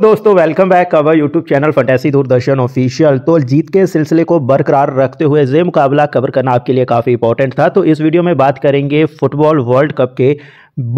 दोस्तों welcome back our YouTube channel fantasy Doordarshan official तो जीत के सिलसिले को बरकरार रखते हुए जे मुकाबला कवर करना आपके लिए काफ़ी इंपॉर्टेंट था तो इस वीडियो में बात करेंगे फुटबॉल वर्ल्ड कप के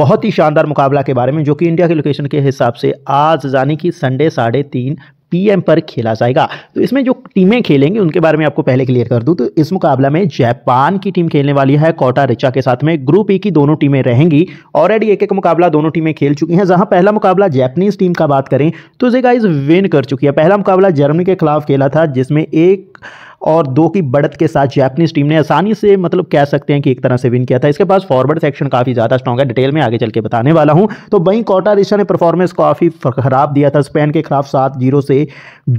बहुत ही शानदार मुकाबला के बारे में जो कि इंडिया के लोकेशन के हिसाब से आज यानी कि संडे साढ़े तीन पीएम पर खेला जाएगा तो इसमें जो टीमें खेलेंगी उनके बारे में आपको पहले क्लियर कर दूं तो इस मुकाबला में जापान की टीम खेलने वाली है कोटा रिचा के साथ में ग्रुप ई e की दोनों टीमें रहेंगी ऑलरेडी एक एक मुकाबला दोनों टीमें खेल चुकी हैं जहां पहला मुकाबला जैपनीज टीम का बात करें तो जेगा विन कर चुकी है पहला मुकाबला जर्मनी के खिलाफ खेला था जिसमें एक और दो की बढ़त के साथ जैपनीज टीम ने आसानी से मतलब कह सकते हैं कि एक तरह से विन किया था इसके पास फॉरवर्ड सेक्शन काफ़ी ज़्यादा स्ट्रॉग है डिटेल में आगे चल के बताने वाला हूँ तो वहीं कोटा रिशा ने परफॉर्मेंस काफ़ी खराब दिया था स्पेन के खिलाफ सात जीरो से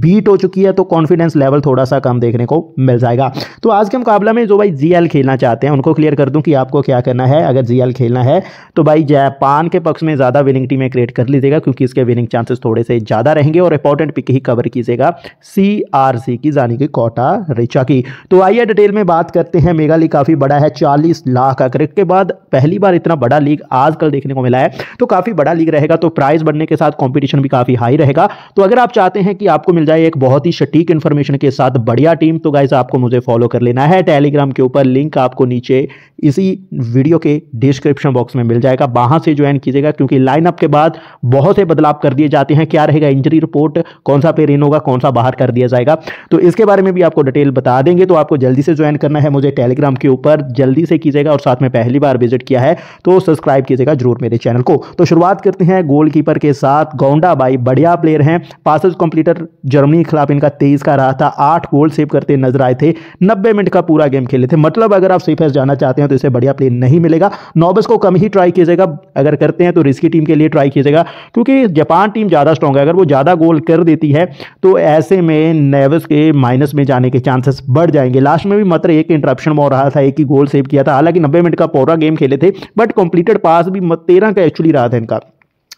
बीट हो चुकी है तो कॉन्फिडेंस लेवल थोड़ा सा कम देखने को मिल जाएगा तो आज के मुकाबला में जो भाई जी खेलना चाहते हैं उनको क्लियर कर दूँ कि आपको क्या करना है अगर जी खेलना है तो भाई जापान के पक्ष में ज़्यादा विनिंग टीमें क्रिएट कर लीजिएगा क्योंकि इसके विनिंग चांसेस थोड़े से ज़्यादा रहेंगे और इंपॉर्टेंट पिक ही कवर कीजिएगा सी की जानी कि कोटा रिचा की तो आइए डिटेल में बात करते हैं मेगा लीग काफ़ी बड़ा है चालीस लाख का क्रिकेट के बाद पहली बार इतना बड़ा लीग आजकल देखने को मिला है तो काफ़ी बड़ा लीग रहेगा तो प्राइस बढ़ने के साथ कॉम्पिटिशन भी काफ़ी हाई रहेगा तो अगर आप चाहते हैं कि आपको मिल जाए एक बहुत ही सटीक इन्फॉर्मेशन के साथ बढ़िया टीम तो गाइज आपको मुझे फॉलो कर लेना है टेलीग्राम के ऊपर लिंक आपको नीचे इसी वीडियो के डिस्क्रिप्शन बॉक्स में मिल जाएगा वहां से ज्वाइन कीजिएगा क्योंकि लाइनअप के बाद बहुत से बदलाव कर दिए जाते हैं क्या रहेगा इंजरी रिपोर्ट कौन सा पेरिन होगा कौन सा बाहर कर दिया जाएगा तो इसके बारे में भी आपको डिटेल डिटेल बता देंगे तो आपको जल्दी से ज्वाइन करना है मुझे टेलीग्राम के ऊपर जल्दी से कीजिएगा और साथ में पहली बार विजिट किया है तो सब्सक्राइब कीजिएगा जरूर मेरे चैनल को तो शुरुआत करते हैं गोलकीपर के साथ गोंडा बाई बढ़िया प्लेयर हैं पासेज कंप्लीटर जर्मनी के खिलाफ इनका तेईस का रहा था आठ गोल सेव करते नजर आए थे नब्बे मिनट का पूरा गेम खेले थे मतलब अगर आप सेफेस जाना चाहते हैं तो इसे बढ़िया प्लेयर नहीं मिलेगा नॉबस को कम ही ट्राई कीजिएगा अगर करते हैं तो रिस्की टीम के लिए ट्राई कीजिएगा क्योंकि जापान टीम ज़्यादा स्ट्रॉन्ग है अगर वो ज़्यादा गोल कर देती है तो ऐसे में नेवस के माइनस में जाने के चांस चांसेस बढ़ जाएंगे लास्ट में भी मात्र एक इंटरप्शन मोर रहा था एक ही गोल सेव किया था हालांकि नब्बे मिनट का पौरा गेम खेले थे बट कंप्लीटेड पास भी तेरह का एक्चुअली रहा था इनका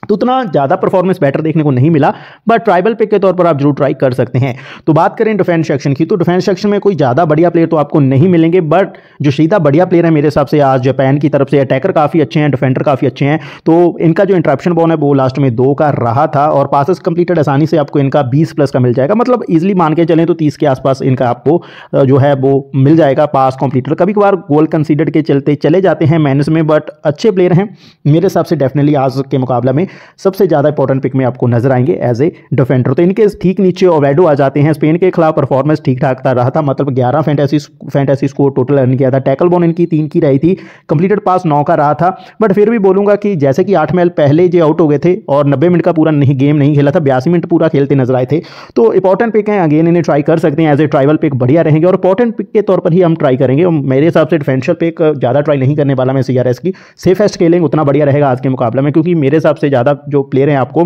तो उतना ज़्यादा परफॉर्मेंस बेटर देखने को नहीं मिला बट ट्राइबल पिक के तौर पर आप जरूर ट्राई कर सकते हैं तो बात करें डिफेंस सेक्शन की तो डिफेंस सेक्शन में कोई ज़्यादा बढ़िया प्लेयर तो आपको नहीं मिलेंगे बट जो सीधा बढ़िया प्लेयर है मेरे हिसाब से आज जापान की तरफ से अटैकर काफ़ी अच्छे हैं डिफेंडर काफ़ी अच्छे हैं तो इनका जो इंट्रप्शन बॉन है वो लास्ट में दो का रहा था और पासिस कंप्लीटेड आसानी से आपको इनका बीस प्लस का मिल जाएगा मतलब ईजिली मान के चलें तो तीस के आसपास इनका आपको जो है वो मिल जाएगा पास कंप्लीटेड कभी कभार गोल कंसिडर के चलते चले जाते हैं मैनस में बट अच्छे प्लेयर हैं मेरे हिसाब से डेफिनेटली आज के मुकाबला में सबसे ज़्यादा इंपॉर्टेंट पिक में आपको नजर आएंगे एज ए डिफेंडर तो इनके ठीक नीचे ओवेडो आ जाते हैं स्पेन के खिलाफ परफॉर्मेंस ठीक ठाक था रहा था मतलब ग्यारह fantasy fantasy score total earn किया था टैकल बॉन इनकी तीन की रही थी कंप्लीटेड पास नौ का रहा था बट फिर भी बोलूंगा कि जैसे कि आठ मैल पहले जो आउट हो गए थे और नब्बे मिनट का पूरा नहीं गेम नहीं खेला था बयासी मिनट पूरा खेलते नजर आए थे तो इंपॉर्टेंट पिक हैं अगेन इन्हें ट्राई कर सकते हैं एज ए ट्राइवल पिक बढ़िया रहेंगे और इंपॉर्टेंट पिक के तौर पर ही हम ट्राई करेंगे मेरे हिसाब से डिफेंशियल पिक ज़्यादा ट्राई नहीं करने वाला मैं सी की सेफेस्ट खेलेंगे उतना बढ़िया रहेगा आज के मुकाबले में क्योंकि मेरे हिसाब से ज़्यादा ज़्यादा जो प्लेयर हैं आपको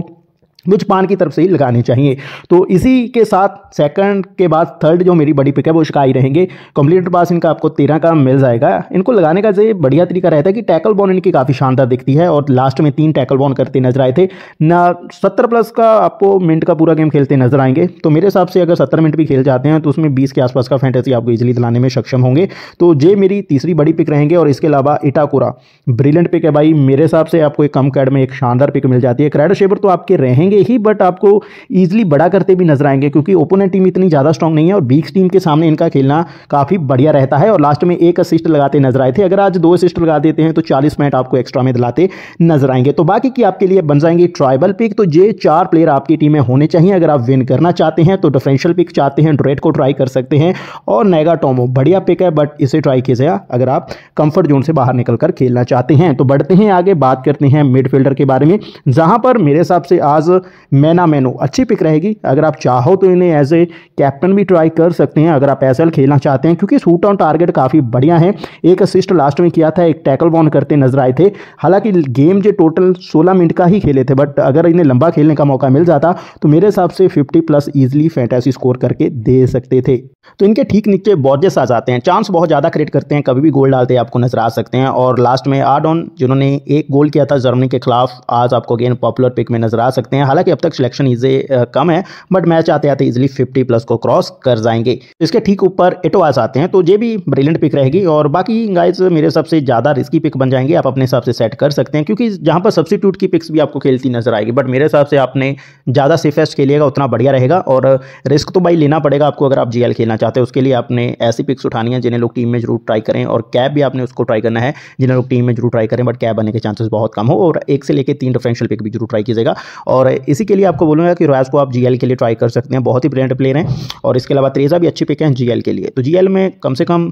मुझपान की तरफ से ही लगाने चाहिए तो इसी के साथ सेकंड के बाद थर्ड जो मेरी बड़ी पिक है वो शिकाई रहेंगे कंप्लीट पास इनका आपको तेरह का मिल जाएगा इनको लगाने का जो बढ़िया तरीका रहता है कि टैकल बॉन इनकी काफ़ी शानदार दिखती है और लास्ट में तीन टैकल बॉन करते नजर आए थे ना सत्तर प्लस का आपको मिनट का पूरा गेम खेलते नजर आएंगे तो मेरे हिसाब से अगर सत्तर मिनट भी खेल जाते हैं तो उसमें बीस के आसपास का फैंटेसी आपको इजिली दिलाने में सक्षम होंगे तो ये मेरी तीसरी बड़ी पिक रहेंगे और इसके अलावा इटाकुरा ब्रिलियंट पिक है भाई मेरे हिसाब से आपको एक कम कैड में एक शानदार पिक मिल जाती है क्रेडो शेबर तो आपके रहेंगे रहेंगे ही बट आपको ईजिली बड़ा करते भी नजर आएंगे क्योंकि ओपोनेंट टीम इतनी ज़्यादा स्ट्रॉन्ग नहीं है और बीक्स टीम के सामने इनका खेलना काफ़ी बढ़िया रहता है और लास्ट में एक असिस्ट लगाते नजर आए थे अगर आज दो असिस्ट लगा देते हैं तो चालीस मिनट आपको एक्स्ट्रा में दिलाते नजर आएंगे तो बाकी की आपके लिए बन जाएंगे ट्राइबल पिक तो ये चार प्लेयर आपकी टीम में होने चाहिए अगर आप विन करना चाहते हैं तो डिफरेंशियल पिक चाहते हैं ड्रेड को ट्राई कर सकते हैं और नेगा टोमो बढ़िया पिक है बट इसे ट्राई कीजिएगा अगर आप कंफर्ट जोन से बाहर निकल कर खेलना चाहते हैं तो बढ़ते हैं आगे बात करते हैं मिडफील्डर के बारे में जहां पर मेरे हिसाब से आज मैना मैनो अच्छी पिक रहेगी अगर आप चाहो तो इन्हें एज ए कैप्टन भी ट्राई कर सकते हैं अगर आप एस खेलना चाहते हैं क्योंकि सूट ऑन टारगेट काफ़ी बढ़िया है एक असिस्ट लास्ट में किया था एक टैकल बॉन करते नजर आए थे हालांकि गेम जो टोटल सोलह मिनट का ही खेले थे बट अगर इन्हें लंबा खेलने का मौका मिल जाता तो मेरे हिसाब से fifty plus easily fantasy score करके दे सकते थे तो इनके ठीक नीचे बॉर्जेस आ जाते हैं चांस बहुत ज़्यादा क्रिएट करते हैं कभी भी गोल डालते आपको नजर आ सकते हैं और लास्ट में आर्ड ऑन जिन्होंने एक गोल किया था जर्मनी के खिलाफ आज आपको अगेन पॉपुलर पिक में नजर आ सकते हैं हालांकि अब तक सिलेक्शन इजे uh, कम है बट मैच आते आते इजिली फिफ्टी प्लस को क्रॉस कर जाएंगे इसके ठीक ऊपर एटोवास आते हैं तो ये भी ब्रिलियंट पिक रहेगी और बाकी गाइज मेरे हिसाब से ज़्यादा रिस्की पिक बन जाएंगे आप अपने हिसाब से सेट कर सकते हैं क्योंकि जहाँ पर सब्सिट्यूट की पिक्स भी आपको खेलती नजर आएगी बट मेरे हिसाब से आपने ज़्यादा सेफेस्ट खेलिएगा उतना बढ़िया रहेगा और रिस्क तो भाई लेना पड़ेगा आपको अगर आप जीएल खेलना चाहते हैं उसके लिए आपने ऐसी पिक्स उठानी है जिन्हें लोग टीम में जरूर ट्राई करें और कैब भी आपने उसको ट्राई करना है जिन्हें लोग टीम में जरूर ट्राई करें बट कैब बनने के चांसेस बहुत कम हो और एक से लेकर तीन डिफरेंशियल पिक भी जरूर ट्राई कीजिएगा और इसी के लिए आपको बोलूँगा कि रॉयस को आप जी के लिए ट्राई कर सकते हैं बहुत ही ब्रिलियंट प्लेयर हैं और इसके अलावा तेजा भी अच्छी पिक हैं जी के लिए तो जी में कम से कम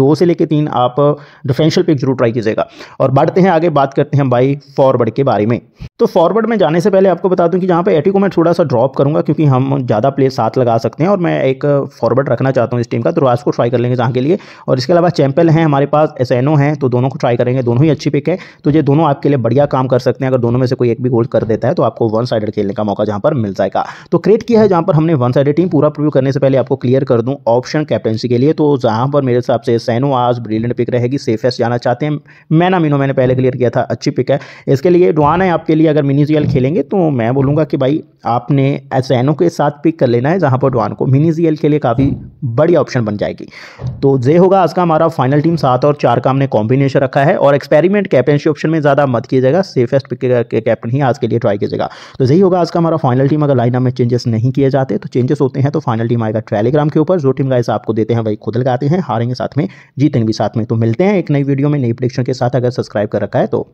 दो से लेकर तीन आप डिफेंशियल पिक जरूर ट्राई कीजिएगा और बढ़ते हैं आगे बात करते हैं भाई फॉरवर्ड के बारे में तो फॉरवर्ड में जाने से पहले आपको बता दूं कि जहाँ पे एटी को मैं थोड़ा सा ड्रॉप करूँगा क्योंकि हम ज़्यादा प्लेयर साथ लगा सकते हैं और मैं एक फॉरवर्ड रखना चाहता हूँ इस टीम का तो राज को ट्राई कर लेंगे जहाँ के लिए और इसके अलावा चैम्पल हैं हमारे पास एसएनओ हैं तो दोनों को ट्राई करेंगे दोनों ही अच्छी पिक है तो ये दोनों आपके लिए बढ़िया काम कर सकते हैं अगर दोनों में से कोई एक भी गोल कर देता है तो आपको वन साइडेड खेलने का मौका जहाँ पर मिल जाएगा तो क्रिएट किया है जहाँ पर हमने वन साइड टीम पूरा प्रव्यू करने से पहले आपको क्लियर कर दूँ ऑप्शन कैप्टनसी के लिए तो जहाँ पर मेरे हिसाब से सैनो आज ब्रिलियंट पिक रहेगी सेफेस्ट जाना चाहते हैं मैना मीनो मैंने पहले क्लियर किया था अच्छी पिक है इसके लिए डुआन है आपके लिए अगर मिनी जीएल खेलेंगे तो मैं बोलूँगा कि भाई आपने एसएनओ के साथ पिक कर लेना है जहाँ पर डॉन को मिनी जीएल के लिए काफ़ी बड़ी ऑप्शन बन जाएगी तो जे होगा आज का हमारा फाइनल टीम सात और चार का हमने कॉम्बिनेशन रखा है और एक्सपेरिमेंट कैप्टनशी ऑप्शन में ज़्यादा मत कीजिएगा सेफेस्ट पिक के कैप्टन ही आज के लिए ट्राई कीजिएगा तो यही होगा आज का हमारा फाइनल टीम अगर लाइनअप में चेंजेस नहीं किए जाते तो चेंजेस होते हैं तो फाइनल टीम आएगा टेलीग्राम के ऊपर जो टीम गाइस आपको देते हैं वही खुद लगाते हैं हारेंगे साथ में जीतेंगे भी साथ में तो मिलते हैं एक नई वीडियो में नई प्रिडिक्शन के साथ अगर सब्सक्राइब कर रखा है तो